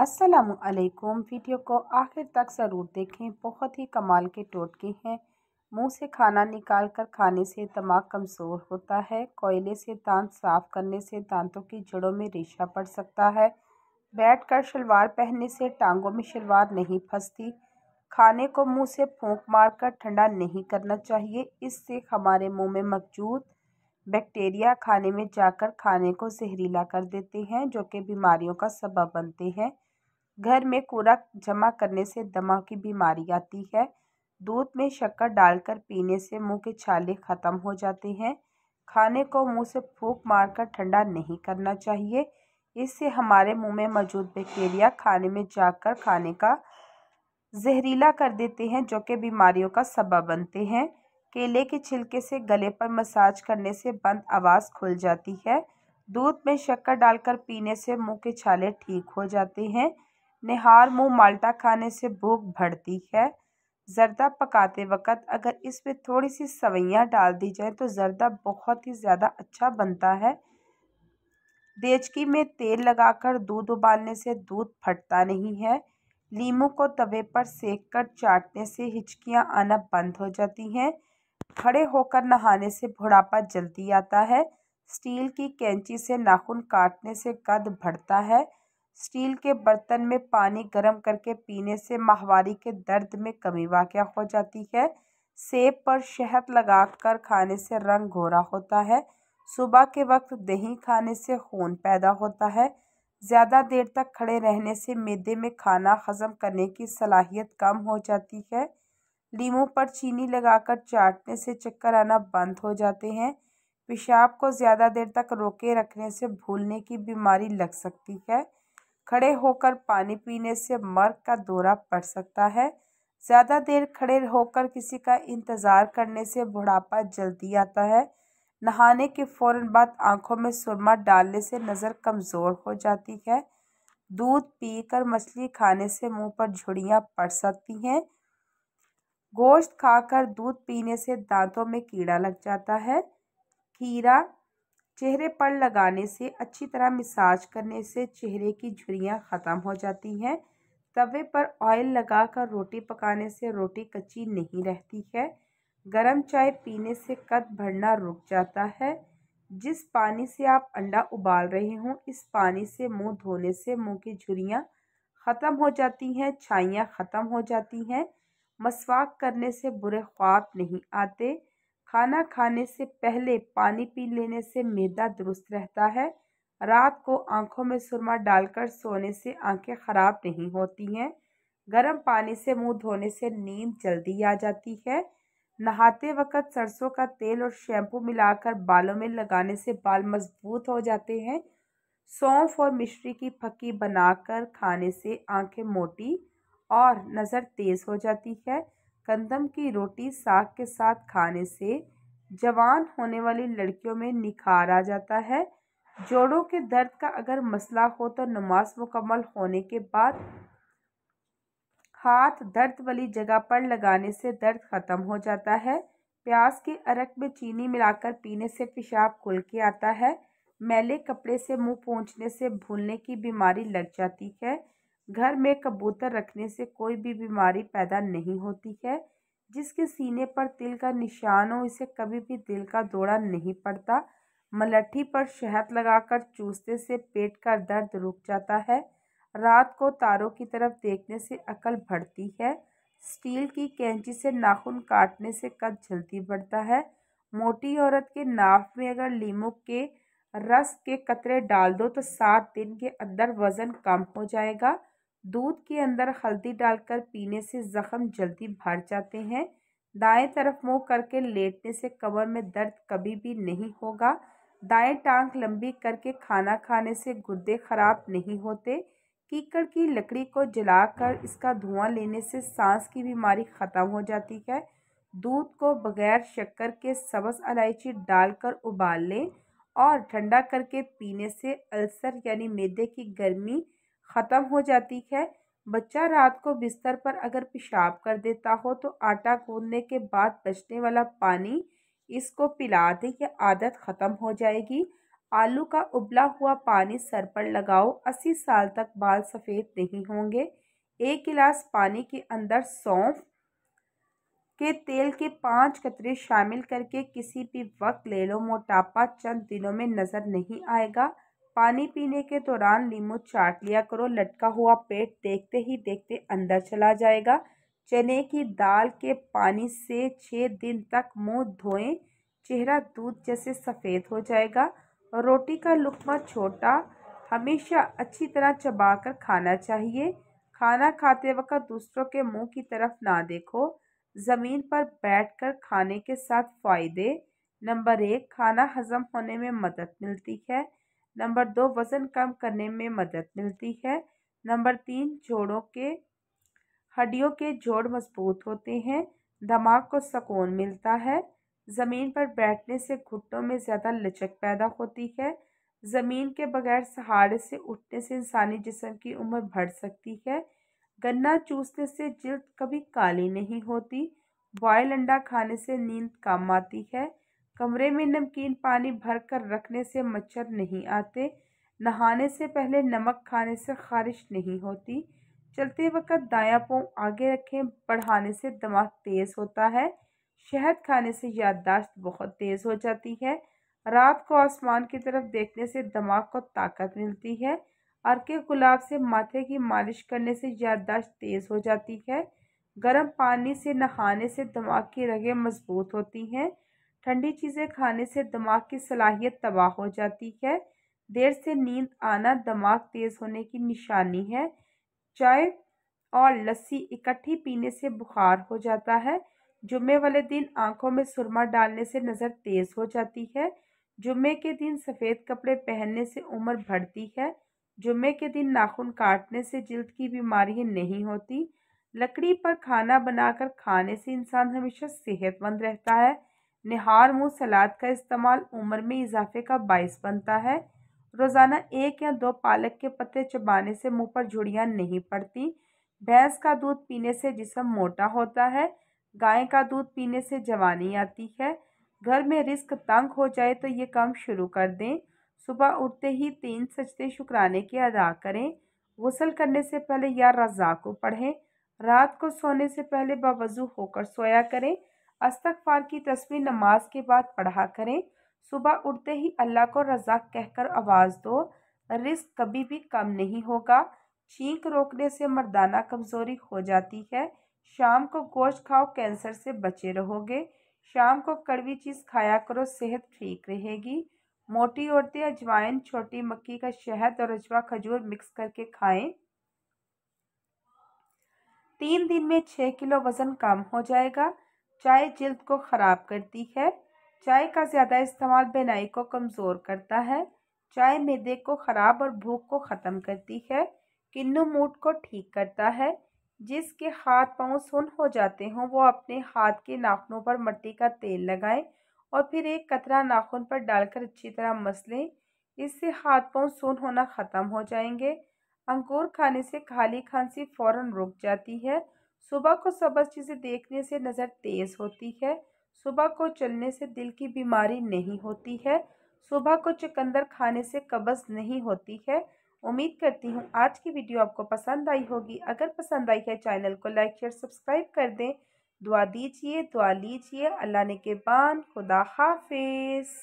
असलकुम वीडियो को आखिर तक ज़रूर देखें बहुत ही कमाल के टोटके हैं मुंह से खाना निकाल कर खाने से दमाग कमज़ोर होता है कोयले से दांत साफ़ करने से दांतों की जड़ों में रेशा पड़ सकता है बैठकर शलवार पहनने से टांगों में शलवार नहीं फंसती खाने को मुंह से फूंक मार कर ठंडा नहीं करना चाहिए इससे हमारे मुंह में मौजूद बैक्टीरिया खाने में जाकर खाने को जहरीला कर देते हैं जो कि बीमारियों का सबब बनते हैं घर में कूड़ा जमा करने से दमा की बीमारी आती है दूध में शक्कर डालकर पीने से मुंह के छाले खत्म हो जाते हैं खाने को मुंह से फूंक मारकर ठंडा नहीं करना चाहिए इससे हमारे मुंह में मौजूद बैक्टीरिया खाने में जाकर खाने का जहरीला कर देते हैं जो कि बीमारियों का सबब बनते हैं केले के छिलके से गले पर मसाज करने से बंद आवाज़ खुल जाती है दूध में शक्कर डालकर पीने से मुंह के छाले ठीक हो जाते हैं निहार मुँह माल्टा खाने से भूख बढ़ती है जरदा पकाते वक्त अगर इसमें थोड़ी सी सवैयाँ डाल दी जाए तो जरदा बहुत ही ज़्यादा अच्छा बनता है देचकी में तेल लगाकर दूध उबालने से दूध फटता नहीं है लीमू को तवे पर सेक कर चाटने से हिचकियाँ आना बंद हो जाती हैं खड़े होकर नहाने से बुढ़ापा जल्दी आता है स्टील की कैंची से नाखून काटने से कद बढ़ता है स्टील के बर्तन में पानी गर्म करके पीने से माहवारी के दर्द में कमी वाक़ हो जाती है सेब पर शहद लगाकर खाने से रंग गोरा होता है सुबह के वक्त दही खाने से खून पैदा होता है ज़्यादा देर तक खड़े रहने से मैदे में खाना हज़म करने की सलाहियत कम हो जाती है लीमू पर चीनी लगाकर चाटने से चक्कर आना बंद हो जाते हैं पेशाब को ज़्यादा देर तक रोके रखने से भूलने की बीमारी लग सकती है खड़े होकर पानी पीने से मर्ग का दौरा पड़ सकता है ज़्यादा देर खड़े होकर किसी का इंतज़ार करने से बुढ़ापा जल्दी आता है नहाने के फ़ौर बाद आँखों में सुरमा डालने से नज़र कमज़ोर हो जाती है दूध पीकर मछली खाने से मुंह पर झुड़ियाँ पड़ सकती हैं गोश्त खाकर दूध पीने से दांतों में कीड़ा लग जाता है खीरा चेहरे पर लगाने से अच्छी तरह मिसाज करने से चेहरे की झुरियाँ ख़त्म हो जाती हैं तवे पर ऑयल लगाकर रोटी पकाने से रोटी कच्ची नहीं रहती है गरम चाय पीने से कद भरना रुक जाता है जिस पानी से आप अंडा उबाल रहे हों इस पानी से मुंह धोने से मुंह की झुरियाँ ख़त्म हो जाती हैं छाइयाँ ख़त्म हो जाती हैं मसवाक करने से बुरे ख्वाब नहीं आते खाना खाने से पहले पानी पी लेने से मैदा दुरुस्त रहता है रात को आंखों में सुरमा डालकर सोने से आंखें ख़राब नहीं होती हैं गर्म पानी से मुंह धोने से नींद जल्दी आ जाती है नहाते वक्त सरसों का तेल और शैम्पू मिलाकर बालों में लगाने से बाल मजबूत हो जाते हैं सौंफ और मिश्री की फकी बनाकर खाने से आंखें मोटी और नज़र तेज़ हो जाती है कंदम की रोटी साग के साथ खाने से जवान होने वाली लड़कियों में निखार आ जाता है जोड़ों के दर्द का अगर मसला हो तो नमाज मुकम्मल होने के बाद हाथ दर्द वाली जगह पर लगाने से दर्द ख़त्म हो जाता है प्याज के अरक में चीनी मिलाकर पीने से पेशाब खुल के आता है मैले कपड़े से मुंह पहुँचने से भूलने की बीमारी लग जाती है घर में कबूतर रखने से कोई भी बीमारी पैदा नहीं होती है जिसके सीने पर तिल का निशान हो इसे कभी भी दिल का दौरा नहीं पड़ता मलट्ठी पर शहद लगाकर चूसने से पेट का दर्द रुक जाता है रात को तारों की तरफ देखने से अकल बढ़ती है स्टील की कैंची से नाखून काटने से कद जल्दी बढ़ता है मोटी औरत के नाफ में अगर लीमू के रस के कतरे डाल दो तो सात दिन के अंदर वज़न कम हो जाएगा दूध के अंदर हल्दी डालकर पीने से ज़ख्म जल्दी भर जाते हैं दाएं तरफ मुंह करके लेटने से कमर में दर्द कभी भी नहीं होगा दाएं टांग लंबी करके खाना खाने से गुर्दे खराब नहीं होते कीकड़ की लकड़ी को जलाकर इसका धुआं लेने से सांस की बीमारी ख़त्म हो जाती है दूध को बगैर शक्कर के सबस इलायची डालकर उबाल लें और ठंडा करके पीने से अल्सर यानी मैदे की गर्मी ख़त्म हो जाती है बच्चा रात को बिस्तर पर अगर पेशाब कर देता हो तो आटा गूंदने के बाद बचने वाला पानी इसको पिला दे ये आदत ख़त्म हो जाएगी आलू का उबला हुआ पानी सर पर लगाओ अस्सी साल तक बाल सफ़ेद नहीं होंगे एक गिलास पानी के अंदर सौंफ के तेल के पाँच कतरे शामिल करके किसी भी वक्त ले लो मोटापा चंद दिनों में नज़र नहीं आएगा पानी पीने के दौरान लीमू चाट लिया करो लटका हुआ पेट देखते ही देखते अंदर चला जाएगा चने की दाल के पानी से छः दिन तक मुंह धोएं चेहरा दूध जैसे सफ़ेद हो जाएगा रोटी का लुकमा छोटा हमेशा अच्छी तरह चबाकर खाना चाहिए खाना खाते वक्त दूसरों के मुंह की तरफ ना देखो ज़मीन पर बैठकर खाने के साथ फ़ायदे नंबर एक खाना हज़म होने में मदद मिलती है नंबर दो वज़न कम करने में मदद मिलती है नंबर तीन जोड़ों के हड्डियों के जोड़ मजबूत होते हैं दिमाग को सुकून मिलता है ज़मीन पर बैठने से घुटनों में ज़्यादा लचक पैदा होती है ज़मीन के बगैर सहारे से उठने से इंसानी जिसम की उम्र बढ़ सकती है गन्ना चूसने से जल्द कभी काली नहीं होती बॉयल अंडा खाने से नींद कम आती है कमरे में नमकीन पानी भर कर रखने से मच्छर नहीं आते नहाने से पहले नमक खाने से खारिश नहीं होती चलते वक्त दाया पाँव आगे रखें बढ़ाने से दिमाग तेज़ होता है शहद खाने से याददाश्त बहुत तेज़ हो जाती है रात को आसमान की तरफ देखने से दिमाग को ताकत मिलती है अर्के गुलाब से माथे की मालिश करने से याददाश्त तेज़ हो जाती है गर्म पानी से नहाने से दिमाग की रगें मजबूत होती हैं ठंडी चीज़ें खाने से दिमाग की सलाहियत तबाह हो जाती है देर से नींद आना दिमाग तेज़ होने की निशानी है चाय और लस्सी इकट्ठी पीने से बुखार हो जाता है जुम्मे वाले दिन आंखों में सुरमा डालने से नज़र तेज़ हो जाती है जुम्मे के दिन सफ़ेद कपड़े पहनने से उम्र बढ़ती है जुम्मे के दिन नाखून काटने से जल्द की बीमारी नहीं होती लकड़ी पर खाना बनाकर खाने से इंसान हमेशा सेहतमंद रहता है निहार मुँह सलाद का इस्तेमाल उम्र में इजाफे का बायस बनता है रोज़ाना एक या दो पालक के पत्ते चबाने से मुंह पर झुड़ियाँ नहीं पड़ती भैंस का दूध पीने से जिसम मोटा होता है गाय का दूध पीने से जवानी आती है घर में रिस्क तंग हो जाए तो ये काम शुरू कर दें सुबह उठते ही तीन सजते शुक्राने के अदा करें गसल करने से पहले या रज़ा को पढ़ें रात को सोने से पहले बावजू होकर सोया करें अस्तगफार की तस्वीर नमाज के बाद पढ़ा करें सुबह उठते ही अल्लाह को रजाक कहकर आवाज़ दो रिस्क कभी भी कम नहीं होगा छींक रोकने से मर्दाना कमज़ोरी हो जाती है शाम को गोश्त खाओ कैंसर से बचे रहोगे शाम को कड़वी चीज़ खाया करो सेहत ठीक रहेगी मोटी औरतें अजवाइन छोटी मक्की का शहद और अजवा खजूर मिक्स करके खाएं तीन दिन में छः किलो वज़न कम हो जाएगा चाय जल्द को ख़राब करती है चाय का ज़्यादा इस्तेमाल बेनाई को कमज़ोर करता है चाय मैदे को ख़राब और भूख को ख़त्म करती है किन्नु मूड को ठीक करता है जिसके हाथ पाँव सुन हो जाते हों वो अपने हाथ के नाखनों पर मट्टी का तेल लगाएं और फिर एक कतरा नाखून पर डालकर अच्छी तरह मस लें इससे हाथ पाँव सुन होना ख़त्म हो जाएंगे अंगूर खाने से खाली खांसी फ़ौरन रुक जाती है सुबह को सबज चीज़ें देखने से नज़र तेज़ होती है सुबह को चलने से दिल की बीमारी नहीं होती है सुबह को चुकंदर खाने से कब्ज़ नहीं होती है उम्मीद करती हूँ आज की वीडियो आपको पसंद आई होगी अगर पसंद आई है चैनल को लाइक शेयर सब्सक्राइब कर दें दुआ दीजिए दुआ लीजिए अल्लाह ने के बान खुदा हाफिज़